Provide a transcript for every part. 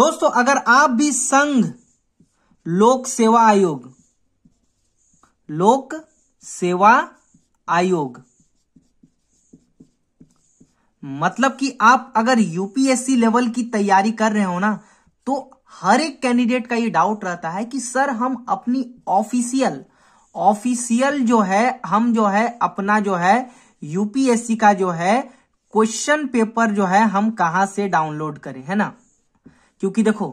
दोस्तों अगर आप भी संघ लोक सेवा आयोग लोक सेवा आयोग मतलब कि आप अगर यूपीएससी लेवल की तैयारी कर रहे हो ना तो हर एक कैंडिडेट का ये डाउट रहता है कि सर हम अपनी ऑफिशियल ऑफिशियल जो है हम जो है अपना जो है यूपीएससी का जो है क्वेश्चन पेपर जो है हम कहां से डाउनलोड करें है ना क्योंकि देखो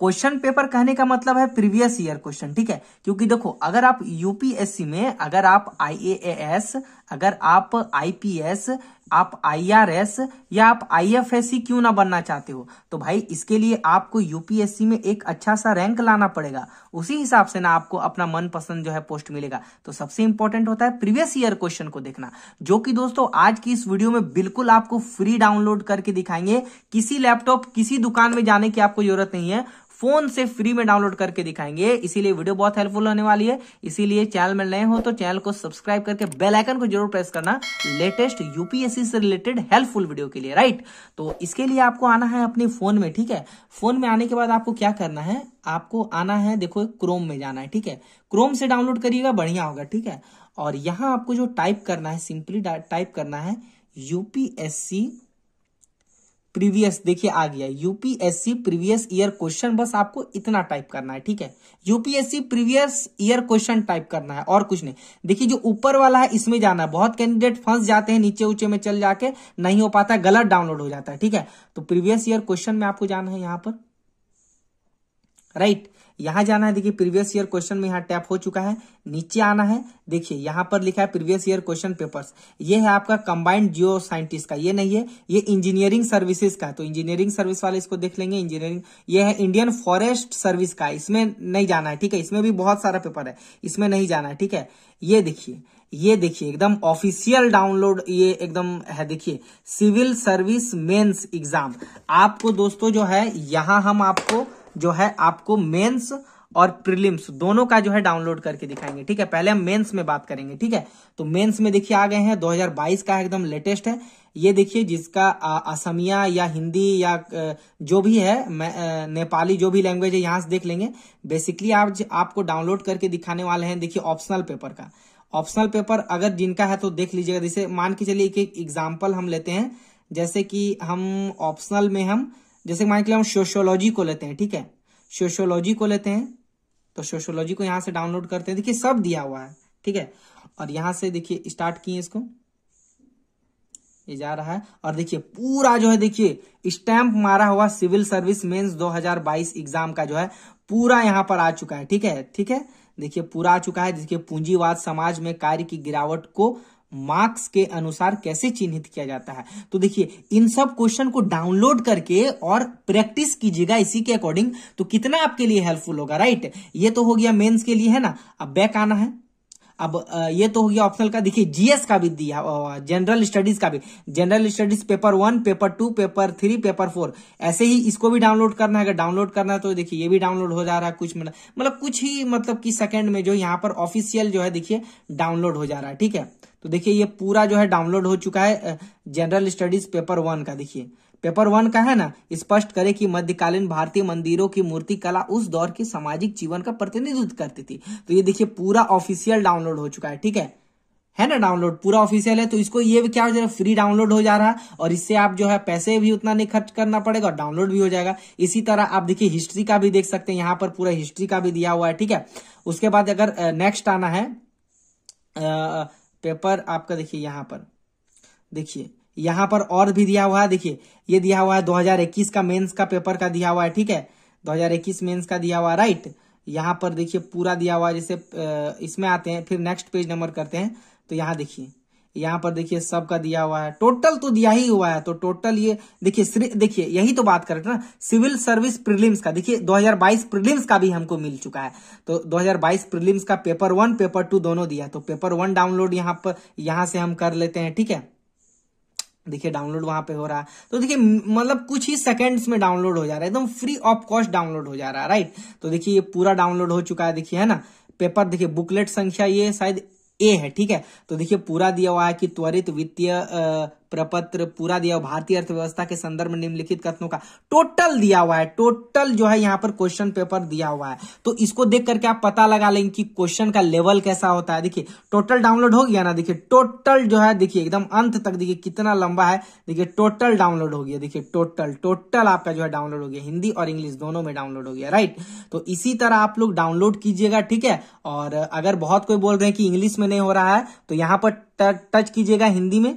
क्वेश्चन पेपर कहने का मतलब है प्रीवियस ईयर क्वेश्चन ठीक है क्योंकि देखो अगर आप यूपीएससी में अगर आप आईएएस अगर आप आईपीएस आप आईआरएस या आप आईएफएससी क्यों ना बनना चाहते हो तो भाई इसके लिए आपको यूपीएससी में एक अच्छा सा रैंक लाना पड़ेगा उसी हिसाब से ना आपको अपना मनपसंद जो है पोस्ट मिलेगा तो सबसे इंपॉर्टेंट होता है प्रीवियस ईयर क्वेश्चन को देखना जो कि दोस्तों आज की इस वीडियो में बिल्कुल आपको फ्री डाउनलोड करके दिखाएंगे किसी लैपटॉप किसी दुकान में जाने की आपको जरूरत नहीं है फोन से फ्री में डाउनलोड करके दिखाएंगे इसीलिए वीडियो बहुत हेल्पफुल होने वाली है इसीलिए चैनल में नए हो तो चैनल को सब्सक्राइब करके बेल आइकन को जरूर प्रेस करना लेटेस्ट यूपीएससी से रिलेटेड हेल्पफुल वीडियो के लिए राइट तो इसके लिए आपको आना है अपने फोन में ठीक है फोन में आने के बाद आपको क्या करना है आपको आना है देखो क्रोम में जाना है ठीक है क्रोम से डाउनलोड करिएगा बढ़िया होगा ठीक है और यहां आपको जो टाइप करना है सिंपली टाइप करना है यूपीएससी प्रीवियस देखिए आ गया यूपीएससी प्रीवियस ईयर क्वेश्चन बस आपको इतना टाइप करना है ठीक है UPSC previous year question type करना है और कुछ नहीं देखिए जो ऊपर वाला है इसमें जाना है बहुत कैंडिडेट फंस जाते हैं नीचे ऊंचे में चल जाके नहीं हो पाता गलत डाउनलोड हो जाता है ठीक है तो प्रीवियस ईयर क्वेश्चन में आपको जाना है यहां पर राइट right? यहाँ जाना है देखिए प्रीवियस ईयर क्वेश्चन में यहाँ टैप हो चुका है नीचे आना है देखिए यहाँ पर लिखा है प्रीवियस ईयर क्वेश्चन पेपर्स ये है आपका कंबाइंड जियो साइंटिस्ट का ये नहीं है ये इंजीनियरिंग सर्विसेज का है तो इंजीनियरिंग सर्विस वाले इसको देख लेंगे इंजीनियरिंग ये है इंडियन फॉरेस्ट सर्विस का इसमें नहीं जाना है ठीक है इसमें भी बहुत सारा पेपर है इसमें नहीं जाना है ठीक है ये देखिए ये देखिए एकदम ऑफिशियल डाउनलोड ये एकदम है देखिए सिविल सर्विस मेंस एग्जाम आपको दोस्तों जो है यहां हम आपको जो है आपको मेंस और प्रीलिम्स दोनों का जो है डाउनलोड करके दिखाएंगे ठीक है पहले हम मेंस में बात करेंगे ठीक है तो मेंस में देखिए आ गए हैं 2022 का एकदम लेटेस्ट है ये देखिए जिसका असमिया या हिंदी या जो भी है नेपाली जो भी लैंग्वेज है यहां से देख लेंगे बेसिकली आप आपको डाउनलोड करके दिखाने वाले हैं देखिए ऑप्शनल पेपर का ऑप्शनल पेपर अगर जिनका है तो देख लीजिएगा जैसे मान के चलिए एक एग्जाम्पल हम लेते हैं जैसे कि हम ऑप्शनल में हम जैसे मान के हम सोशोलॉजी को लेते हैं ठीक है सोशोलॉजी को लेते हैं तो सोशोलॉजी को यहां से डाउनलोड करते हैं देखिए सब दिया हुआ है ठीक है और यहां से देखिए स्टार्ट किए इसको ये जा रहा है और देखिए पूरा जो है देखिए स्टैंप मारा हुआ सिविल सर्विस मेंस 2022 एग्जाम का जो है पूरा यहां पर आ चुका है ठीक है ठीक है देखिए पूरा आ चुका है देखिए पूंजीवाद समाज में कार्य की गिरावट को मार्क्स के अनुसार कैसे चिन्हित किया जाता है तो देखिए इन सब क्वेश्चन को डाउनलोड करके और प्रैक्टिस कीजिएगा इसी के अकॉर्डिंग तो कितना आपके लिए हेल्पफुल होगा राइट ये तो हो गया मेंस के लिए है ना अब बैक आना है अब ये तो हो गया ऑप्शनल का देखिए जीएस का भी दिया जनरल स्टडीज का भी general studies paper one paper two paper three paper four ऐसे ही इसको भी डाउनलोड करना है अगर डाउनलोड करना है तो देखिए ये भी डाउनलोड हो जा रहा है कुछ मिनट मतलब कुछ ही मतलब कि सेकंड में जो यहाँ पर ऑफिशियल जो है देखिए डाउनलोड हो जा रहा है ठीक है तो देखिए ये पूरा जो है डाउनलोड हो चुका है जनरल स्टडीज पेपर वन का देखिए पेपर वन का है ना स्पष्ट करे कि मध्यकालीन भारतीय मंदिरों की मूर्ति कला उस दौर के सामाजिक जीवन का प्रतिनिधित्व करती थी तो ये देखिए पूरा ऑफिशियल डाउनलोड हो चुका है ठीक है है ना डाउनलोड पूरा ऑफिशियल है तो इसको ये भी क्या हो जाएगा फ्री डाउनलोड हो जा रहा है और इससे आप जो है पैसे भी उतना नहीं खर्च करना पड़ेगा और डाउनलोड भी हो जाएगा इसी तरह आप देखिए हिस्ट्री का भी देख सकते हैं यहाँ पर पूरा हिस्ट्री का भी दिया हुआ है ठीक है उसके बाद अगर नेक्स्ट आना है आ, पेपर आपका देखिए यहां पर देखिए यहां पर और भी दिया हुआ है देखिए ये दिया हुआ है 2021 का मेंस का पेपर का दिया हुआ है ठीक है 2021 मेंस का दिया हुआ राइट यहां पर देखिए पूरा दिया हुआ है जैसे इसमें आते हैं फिर नेक्स्ट पेज नंबर करते हैं तो यहां देखिए यहाँ पर देखिए सब का दिया हुआ है टोटल तो दिया ही हुआ है तो टोटल ये देखिए देखिए यही तो बात कर रहे ना सिविल सर्विस प्रीलिम्स का देखिए 2022 प्रीलिम्स का भी हमको मिल चुका है तो 2022 प्रीलिम्स का पेपर वन पेपर टू दोनों दिया तो पेपर वन डाउनलोड यहाँ पर यहाँ से हम कर लेते हैं ठीक है देखिए डाउनलोड वहां पे हो रहा है तो देखिए मतलब कुछ ही सेकंड्स में डाउनलोड हो जा रहा है एकदम फ्री ऑफ कॉस्ट डाउनलोड हो जा रहा है राइट तो देखिए ये पूरा डाउनलोड हो चुका है देखिए है ना पेपर देखिए बुकलेट संख्या ये शायद ए है ठीक है तो देखिए पूरा दिया हुआ है कि त्वरित वित्तीय प्रपत्र पूरा दिया हुआ भारतीय अर्थव्यवस्था के संदर्भ में निम्नलिखित कथनों का टोटल दिया हुआ है टोटल जो है यहाँ पर क्वेश्चन पेपर दिया हुआ है तो इसको देख करके आप पता लगा लेंगे कि क्वेश्चन का लेवल कैसा होता है देखिए टोटल डाउनलोड हो गया ना देखिए टोटल जो है देखिए एकदम अंत तक देखिए कितना लंबा है देखिए टोटल डाउनलोड हो गया देखिए टोटल टोटल आपका जो है डाउनलोड हो गया हिंदी और इंग्लिश दोनों में डाउनलोड हो गया राइट तो इसी तरह आप लोग डाउनलोड कीजिएगा ठीक है और अगर बहुत कोई बोल रहे हैं कि इंग्लिश में नहीं हो रहा है तो यहाँ पर टच कीजिएगा हिंदी में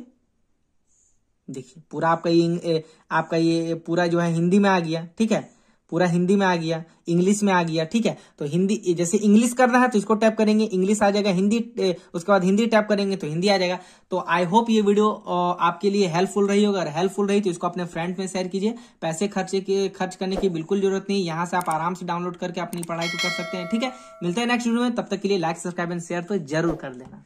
देखिए पूरा आपका ये आपका ये पूरा जो है हिंदी में आ गया ठीक है पूरा हिंदी में आ गया इंग्लिश में आ गया ठीक है तो हिंदी जैसे इंग्लिश करना है तो इसको टैप करेंगे इंग्लिश आ जाएगा हिंदी उसके बाद हिंदी टैप करेंगे तो हिंदी आ जाएगा तो आई होप ये वीडियो आपके लिए हेल्पफुल रही होगा अगर हेल्पफुल रही तो इसको अपने फ्रेंड में शेयर कीजिए पैसे खर्चे के खर्च करने की बिल्कुल जरूरत नहीं यहाँ से आप आराम से डाउनलोड करके अपनी पढ़ाई को कर सकते हैं ठीक है मिलते हैं नेक्स्ट वीडियो में तब तक के लिए लाइक सब्सक्राइब एंड शेयर तो जरूर कर देना